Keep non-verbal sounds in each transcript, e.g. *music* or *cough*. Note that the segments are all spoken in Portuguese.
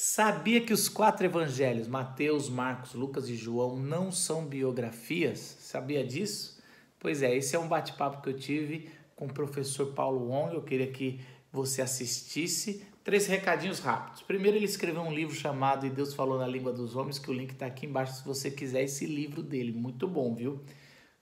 Sabia que os quatro evangelhos, Mateus, Marcos, Lucas e João, não são biografias? Sabia disso? Pois é, esse é um bate-papo que eu tive com o professor Paulo Wong. Eu queria que você assistisse. Três recadinhos rápidos. Primeiro, ele escreveu um livro chamado E Deus Falou na Língua dos Homens, que o link está aqui embaixo se você quiser esse livro dele. Muito bom, viu?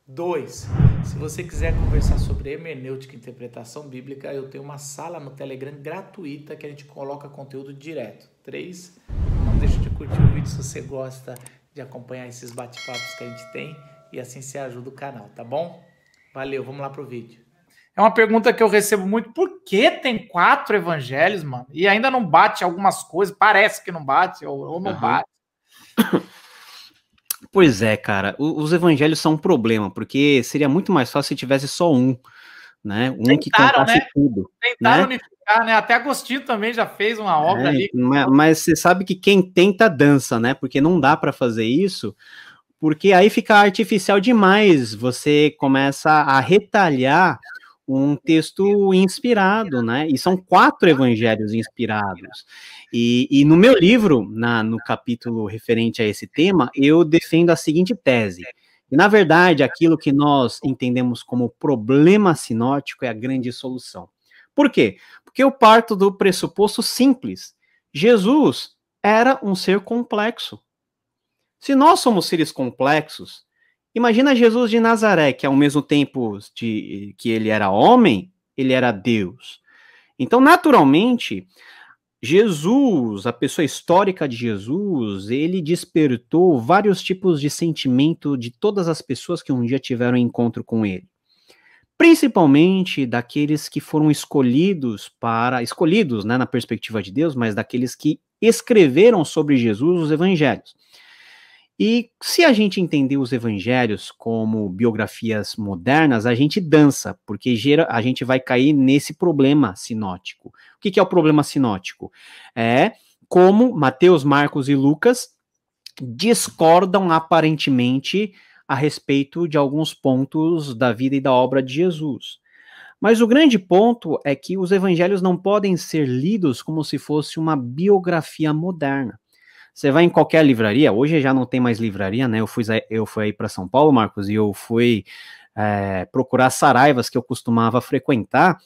Dois, se você quiser conversar sobre hermenêutica e interpretação bíblica, eu tenho uma sala no Telegram gratuita que a gente coloca conteúdo direto. Três, não deixe de curtir o vídeo se você gosta de acompanhar esses bate-papos que a gente tem e assim você ajuda o canal, tá bom? Valeu, vamos lá pro vídeo. É uma pergunta que eu recebo muito. Por que tem quatro evangelhos, mano? E ainda não bate algumas coisas. Parece que não bate ou, ou não uhum. bate. *coughs* Pois é, cara. O, os evangelhos são um problema, porque seria muito mais fácil se tivesse só um, né? Um Tentaram, que cantasse né? tudo. Tentaram né? unificar, né? Até Agostinho também já fez uma é, obra é, ali. Então, mas, mas você sabe que quem tenta dança, né? Porque não dá para fazer isso porque aí fica artificial demais. Você começa a retalhar um texto inspirado, né? E são quatro evangelhos inspirados. E, e no meu livro, na, no capítulo referente a esse tema, eu defendo a seguinte tese. E, na verdade, aquilo que nós entendemos como problema sinótico é a grande solução. Por quê? Porque eu parto do pressuposto simples. Jesus era um ser complexo. Se nós somos seres complexos, Imagina Jesus de Nazaré, que ao mesmo tempo de, que ele era homem, ele era Deus. Então, naturalmente, Jesus, a pessoa histórica de Jesus, ele despertou vários tipos de sentimento de todas as pessoas que um dia tiveram encontro com ele. Principalmente daqueles que foram escolhidos para, escolhidos né, na perspectiva de Deus, mas daqueles que escreveram sobre Jesus os evangelhos. E se a gente entender os evangelhos como biografias modernas, a gente dança, porque gera, a gente vai cair nesse problema sinótico. O que, que é o problema sinótico? É como Mateus, Marcos e Lucas discordam aparentemente a respeito de alguns pontos da vida e da obra de Jesus. Mas o grande ponto é que os evangelhos não podem ser lidos como se fosse uma biografia moderna. Você vai em qualquer livraria, hoje já não tem mais livraria, né? Eu fui, eu fui aí para São Paulo, Marcos, e eu fui é, procurar saraivas que eu costumava frequentar,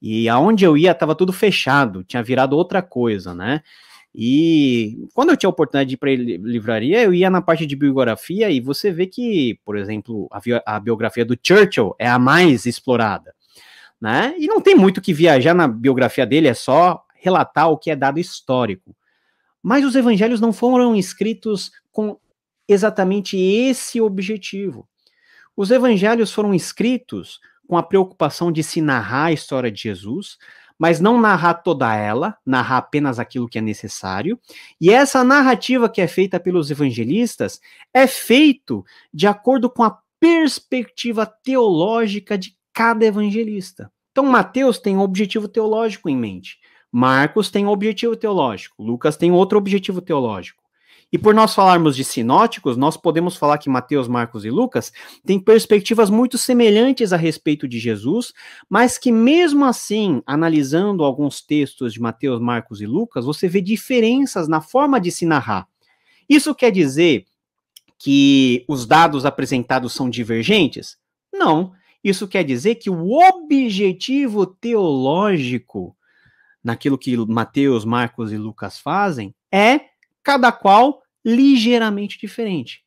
e aonde eu ia estava tudo fechado, tinha virado outra coisa, né? E quando eu tinha a oportunidade de ir para livraria, eu ia na parte de biografia e você vê que, por exemplo, a, a biografia do Churchill é a mais explorada, né? E não tem muito que viajar na biografia dele, é só relatar o que é dado histórico. Mas os evangelhos não foram escritos com exatamente esse objetivo. Os evangelhos foram escritos com a preocupação de se narrar a história de Jesus, mas não narrar toda ela, narrar apenas aquilo que é necessário. E essa narrativa que é feita pelos evangelistas é feito de acordo com a perspectiva teológica de cada evangelista. Então Mateus tem um objetivo teológico em mente. Marcos tem um objetivo teológico, Lucas tem outro objetivo teológico. E por nós falarmos de sinóticos, nós podemos falar que Mateus, Marcos e Lucas têm perspectivas muito semelhantes a respeito de Jesus, mas que mesmo assim, analisando alguns textos de Mateus, Marcos e Lucas, você vê diferenças na forma de se narrar. Isso quer dizer que os dados apresentados são divergentes? Não. Isso quer dizer que o objetivo teológico naquilo que Mateus, Marcos e Lucas fazem, é cada qual ligeiramente diferente.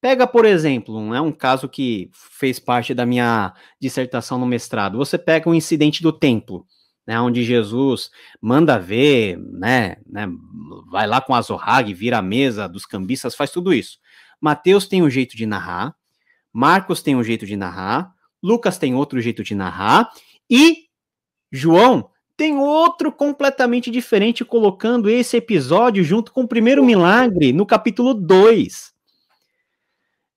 Pega, por exemplo, um, é um caso que fez parte da minha dissertação no mestrado. Você pega o um incidente do templo, né, onde Jesus manda ver, né, né vai lá com Zorrague, vira a mesa dos cambistas, faz tudo isso. Mateus tem um jeito de narrar, Marcos tem um jeito de narrar, Lucas tem outro jeito de narrar e João tem outro completamente diferente, colocando esse episódio junto com o primeiro milagre, no capítulo 2.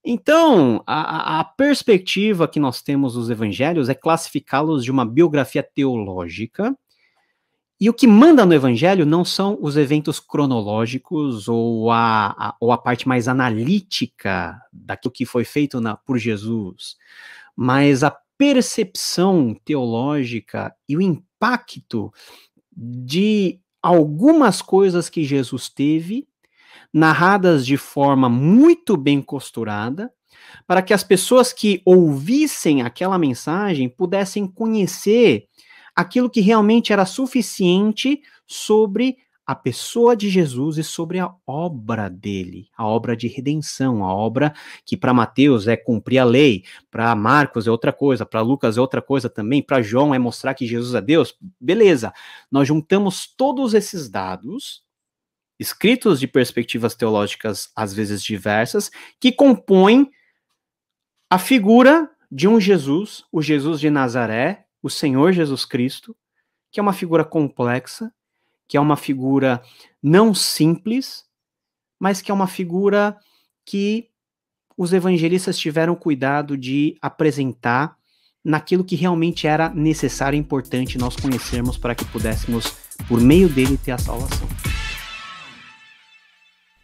Então, a, a, perspectiva que nós temos dos evangelhos é classificá-los de uma biografia teológica. E o que manda no evangelho não são os eventos cronológicos ou a, a ou a parte mais analítica daquilo que foi feito na, por Jesus, mas a percepção teológica e o impacto de algumas coisas que Jesus teve, narradas de forma muito bem costurada, para que as pessoas que ouvissem aquela mensagem pudessem conhecer aquilo que realmente era suficiente sobre a pessoa de Jesus e sobre a obra dele, a obra de redenção, a obra que para Mateus é cumprir a lei, para Marcos é outra coisa, para Lucas é outra coisa também, para João é mostrar que Jesus é Deus. Beleza, nós juntamos todos esses dados, escritos de perspectivas teológicas às vezes diversas, que compõem a figura de um Jesus, o Jesus de Nazaré, o Senhor Jesus Cristo, que é uma figura complexa, que é uma figura não simples, mas que é uma figura que os evangelistas tiveram cuidado de apresentar naquilo que realmente era necessário e importante nós conhecermos para que pudéssemos, por meio dele, ter a salvação.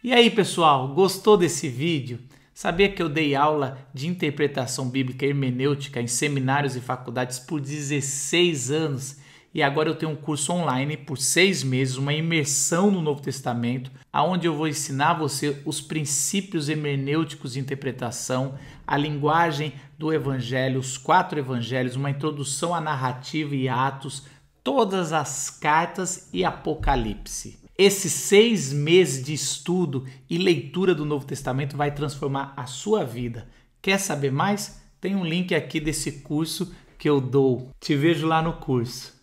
E aí, pessoal, gostou desse vídeo? Sabia que eu dei aula de interpretação bíblica hermenêutica em seminários e faculdades por 16 anos e agora eu tenho um curso online por seis meses, uma imersão no Novo Testamento, aonde eu vou ensinar você os princípios hermenêuticos de interpretação, a linguagem do Evangelho, os quatro Evangelhos, uma introdução à narrativa e atos, todas as cartas e Apocalipse. Esses seis meses de estudo e leitura do Novo Testamento vai transformar a sua vida. Quer saber mais? Tem um link aqui desse curso que eu dou. Te vejo lá no curso.